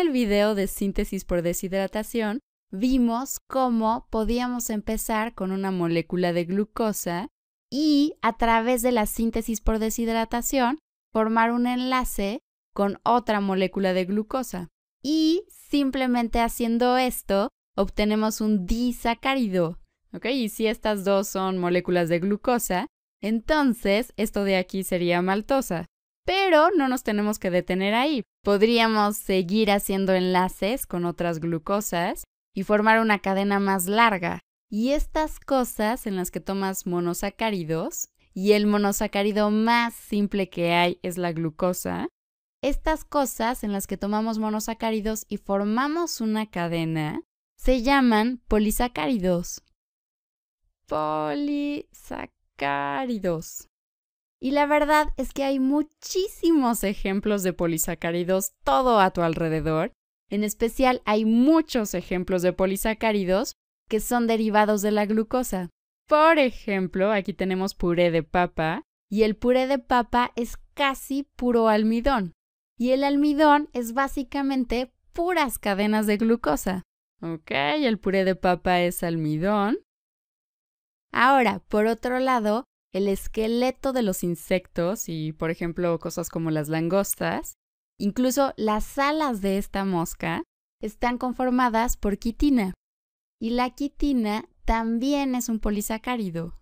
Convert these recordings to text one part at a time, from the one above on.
el video de síntesis por deshidratación vimos cómo podíamos empezar con una molécula de glucosa y a través de la síntesis por deshidratación formar un enlace con otra molécula de glucosa. Y simplemente haciendo esto obtenemos un disacárido. ¿Ok? Y si estas dos son moléculas de glucosa, entonces esto de aquí sería maltosa. Pero no nos tenemos que detener ahí. Podríamos seguir haciendo enlaces con otras glucosas y formar una cadena más larga. Y estas cosas en las que tomas monosacáridos, y el monosacárido más simple que hay es la glucosa, estas cosas en las que tomamos monosacáridos y formamos una cadena se llaman polisacáridos. Polisacáridos. Y la verdad es que hay muchísimos ejemplos de polisacáridos todo a tu alrededor. En especial hay muchos ejemplos de polisacáridos que son derivados de la glucosa. Por ejemplo, aquí tenemos puré de papa y el puré de papa es casi puro almidón. Y el almidón es básicamente puras cadenas de glucosa. Ok, el puré de papa es almidón. Ahora, por otro lado, el esqueleto de los insectos y, por ejemplo, cosas como las langostas, incluso las alas de esta mosca, están conformadas por quitina. Y la quitina también es un polisacárido.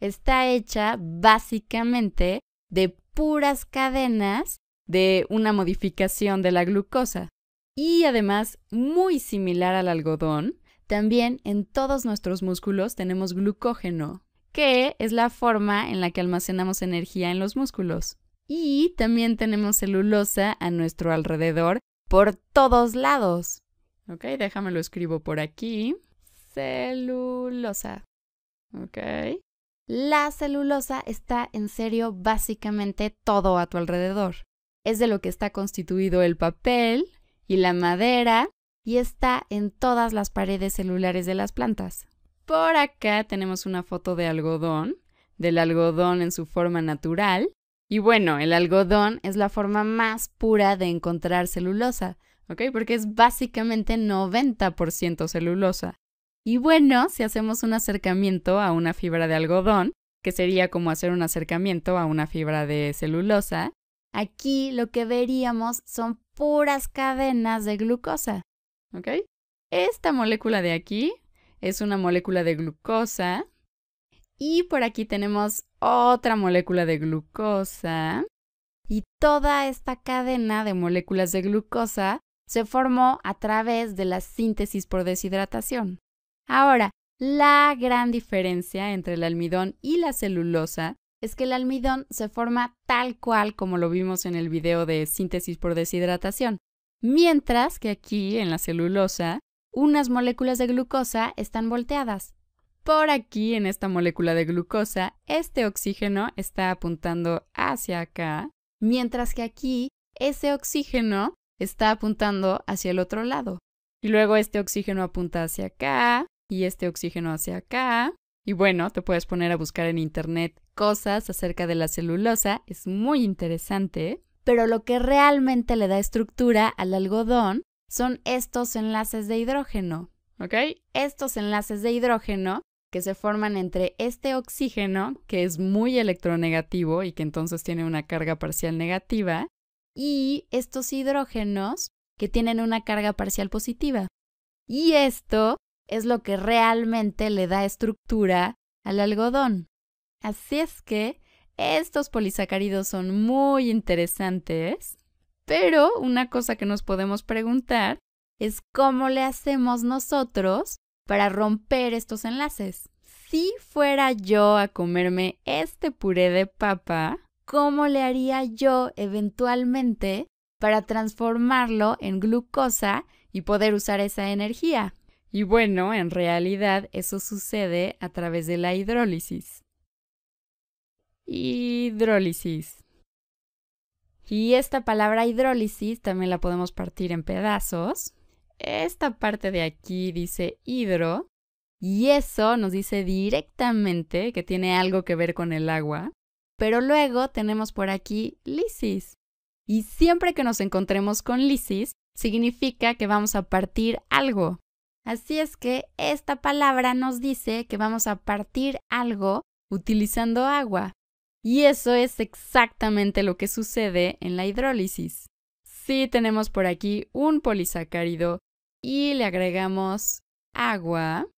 Está hecha básicamente de puras cadenas de una modificación de la glucosa. Y además, muy similar al algodón, también en todos nuestros músculos tenemos glucógeno, que es la forma en la que almacenamos energía en los músculos. Y también tenemos celulosa a nuestro alrededor por todos lados. Ok, déjame lo escribo por aquí. Celulosa. Ok. La celulosa está en serio básicamente todo a tu alrededor. Es de lo que está constituido el papel y la madera y está en todas las paredes celulares de las plantas. Por acá tenemos una foto de algodón, del algodón en su forma natural. Y bueno, el algodón es la forma más pura de encontrar celulosa, ¿ok? Porque es básicamente 90% celulosa. Y bueno, si hacemos un acercamiento a una fibra de algodón, que sería como hacer un acercamiento a una fibra de celulosa, aquí lo que veríamos son puras cadenas de glucosa, ¿ok? Esta molécula de aquí es una molécula de glucosa. Y por aquí tenemos otra molécula de glucosa. Y toda esta cadena de moléculas de glucosa se formó a través de la síntesis por deshidratación. Ahora, la gran diferencia entre el almidón y la celulosa es que el almidón se forma tal cual como lo vimos en el video de síntesis por deshidratación, mientras que aquí en la celulosa unas moléculas de glucosa están volteadas. Por aquí, en esta molécula de glucosa, este oxígeno está apuntando hacia acá, mientras que aquí, ese oxígeno está apuntando hacia el otro lado. Y luego este oxígeno apunta hacia acá, y este oxígeno hacia acá. Y bueno, te puedes poner a buscar en internet cosas acerca de la celulosa, es muy interesante. Pero lo que realmente le da estructura al algodón son estos enlaces de hidrógeno, ¿ok? Estos enlaces de hidrógeno que se forman entre este oxígeno, que es muy electronegativo y que entonces tiene una carga parcial negativa, y estos hidrógenos que tienen una carga parcial positiva. Y esto es lo que realmente le da estructura al algodón. Así es que estos polisacáridos son muy interesantes pero una cosa que nos podemos preguntar es cómo le hacemos nosotros para romper estos enlaces. Si fuera yo a comerme este puré de papa, ¿cómo le haría yo eventualmente para transformarlo en glucosa y poder usar esa energía? Y bueno, en realidad eso sucede a través de la hidrólisis. Hidrólisis. Y esta palabra hidrólisis también la podemos partir en pedazos. Esta parte de aquí dice hidro y eso nos dice directamente que tiene algo que ver con el agua. Pero luego tenemos por aquí lisis. Y siempre que nos encontremos con lisis, significa que vamos a partir algo. Así es que esta palabra nos dice que vamos a partir algo utilizando agua. Y eso es exactamente lo que sucede en la hidrólisis. Si tenemos por aquí un polisacárido y le agregamos agua,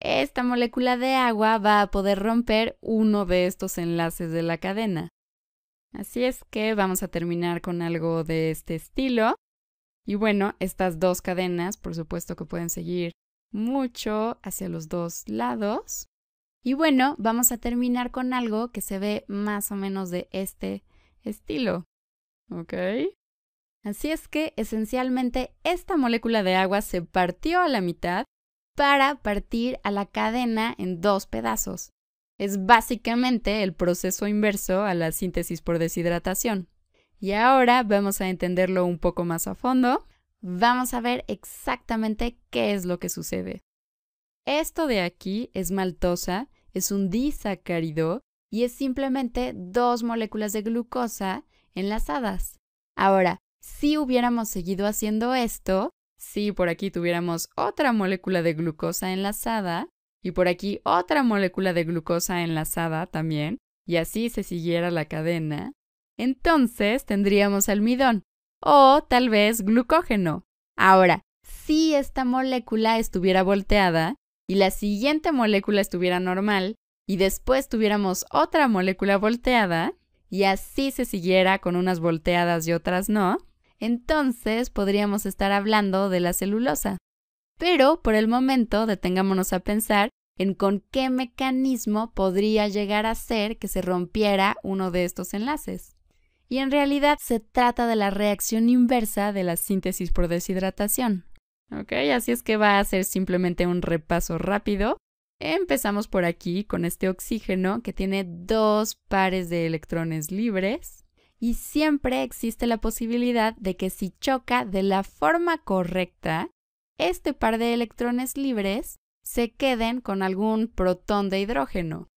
esta molécula de agua va a poder romper uno de estos enlaces de la cadena. Así es que vamos a terminar con algo de este estilo. Y bueno, estas dos cadenas, por supuesto que pueden seguir mucho hacia los dos lados. Y bueno, vamos a terminar con algo que se ve más o menos de este estilo. ¿Ok? Así es que esencialmente esta molécula de agua se partió a la mitad para partir a la cadena en dos pedazos. Es básicamente el proceso inverso a la síntesis por deshidratación. Y ahora vamos a entenderlo un poco más a fondo. Vamos a ver exactamente qué es lo que sucede. Esto de aquí es maltosa es un disacárido y es simplemente dos moléculas de glucosa enlazadas. Ahora, si hubiéramos seguido haciendo esto, si por aquí tuviéramos otra molécula de glucosa enlazada y por aquí otra molécula de glucosa enlazada también, y así se siguiera la cadena, entonces tendríamos almidón o tal vez glucógeno. Ahora, si esta molécula estuviera volteada, y la siguiente molécula estuviera normal y después tuviéramos otra molécula volteada y así se siguiera con unas volteadas y otras no, entonces podríamos estar hablando de la celulosa. Pero por el momento detengámonos a pensar en con qué mecanismo podría llegar a ser que se rompiera uno de estos enlaces. Y en realidad se trata de la reacción inversa de la síntesis por deshidratación, Ok, así es que va a ser simplemente un repaso rápido. Empezamos por aquí con este oxígeno que tiene dos pares de electrones libres y siempre existe la posibilidad de que si choca de la forma correcta, este par de electrones libres se queden con algún protón de hidrógeno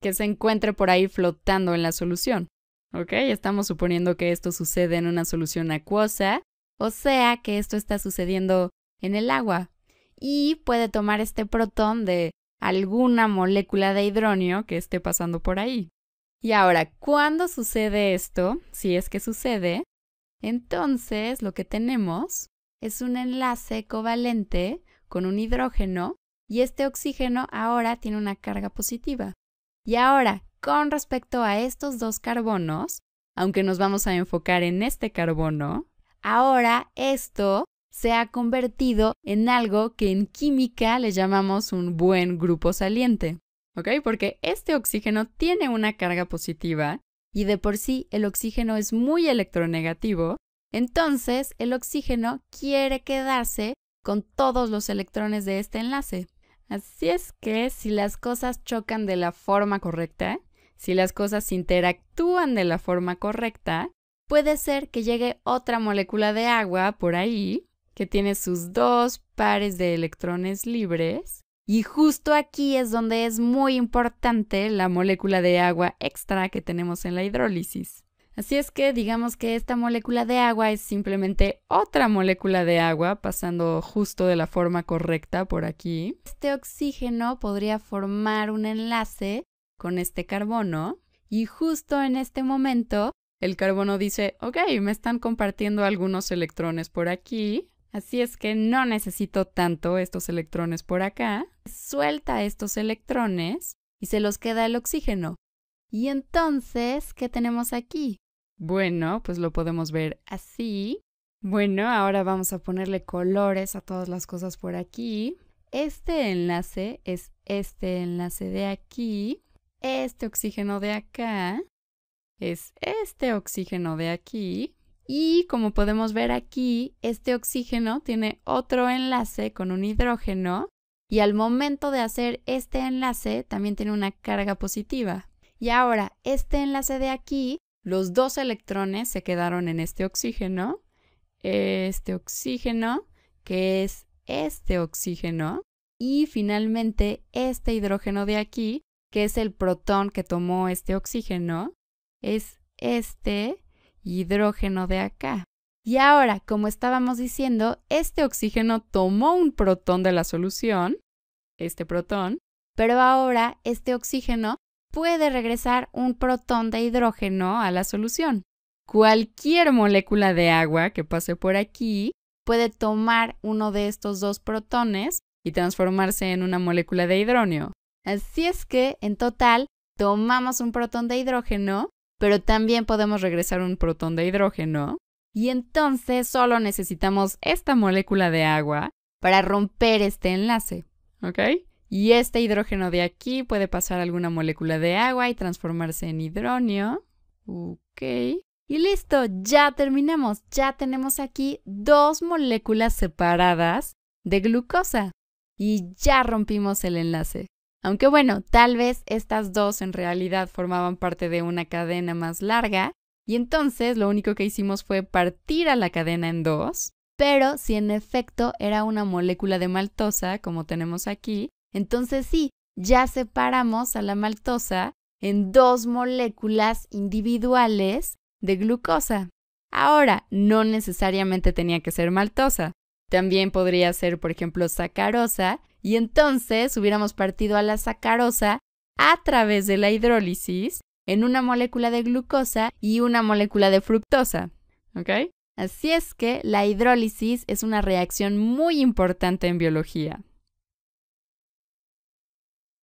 que se encuentre por ahí flotando en la solución. ¿Ok? Estamos suponiendo que esto sucede en una solución acuosa, o sea que esto está sucediendo en el agua y puede tomar este protón de alguna molécula de hidronio que esté pasando por ahí. Y ahora, ¿cuándo sucede esto? Si es que sucede, entonces lo que tenemos es un enlace covalente con un hidrógeno y este oxígeno ahora tiene una carga positiva. Y ahora, con respecto a estos dos carbonos, aunque nos vamos a enfocar en este carbono, ahora esto se ha convertido en algo que en química le llamamos un buen grupo saliente. ¿Ok? Porque este oxígeno tiene una carga positiva y de por sí el oxígeno es muy electronegativo, entonces el oxígeno quiere quedarse con todos los electrones de este enlace. Así es que si las cosas chocan de la forma correcta, si las cosas interactúan de la forma correcta, puede ser que llegue otra molécula de agua por ahí que tiene sus dos pares de electrones libres. Y justo aquí es donde es muy importante la molécula de agua extra que tenemos en la hidrólisis. Así es que digamos que esta molécula de agua es simplemente otra molécula de agua pasando justo de la forma correcta por aquí. Este oxígeno podría formar un enlace con este carbono y justo en este momento el carbono dice, ok, me están compartiendo algunos electrones por aquí, Así es que no necesito tanto estos electrones por acá. Suelta estos electrones y se los queda el oxígeno. Y entonces, ¿qué tenemos aquí? Bueno, pues lo podemos ver así. Bueno, ahora vamos a ponerle colores a todas las cosas por aquí. Este enlace es este enlace de aquí. Este oxígeno de acá es este oxígeno de aquí. Y como podemos ver aquí, este oxígeno tiene otro enlace con un hidrógeno y al momento de hacer este enlace también tiene una carga positiva. Y ahora, este enlace de aquí, los dos electrones se quedaron en este oxígeno, este oxígeno, que es este oxígeno, y finalmente este hidrógeno de aquí, que es el protón que tomó este oxígeno, es este hidrógeno de acá. Y ahora, como estábamos diciendo, este oxígeno tomó un protón de la solución, este protón, pero ahora este oxígeno puede regresar un protón de hidrógeno a la solución. Cualquier molécula de agua que pase por aquí puede tomar uno de estos dos protones y transformarse en una molécula de hidróneo. Así es que, en total, tomamos un protón de hidrógeno pero también podemos regresar un protón de hidrógeno. Y entonces solo necesitamos esta molécula de agua para romper este enlace, ¿ok? Y este hidrógeno de aquí puede pasar a alguna molécula de agua y transformarse en hidronio. Ok. Y listo, ya terminamos. Ya tenemos aquí dos moléculas separadas de glucosa. Y ya rompimos el enlace. Aunque bueno, tal vez estas dos en realidad formaban parte de una cadena más larga, y entonces lo único que hicimos fue partir a la cadena en dos, pero si en efecto era una molécula de maltosa, como tenemos aquí, entonces sí, ya separamos a la maltosa en dos moléculas individuales de glucosa. Ahora, no necesariamente tenía que ser maltosa. También podría ser, por ejemplo, sacarosa, y entonces hubiéramos partido a la sacarosa a través de la hidrólisis en una molécula de glucosa y una molécula de fructosa. Así es que la hidrólisis es una reacción muy importante en biología.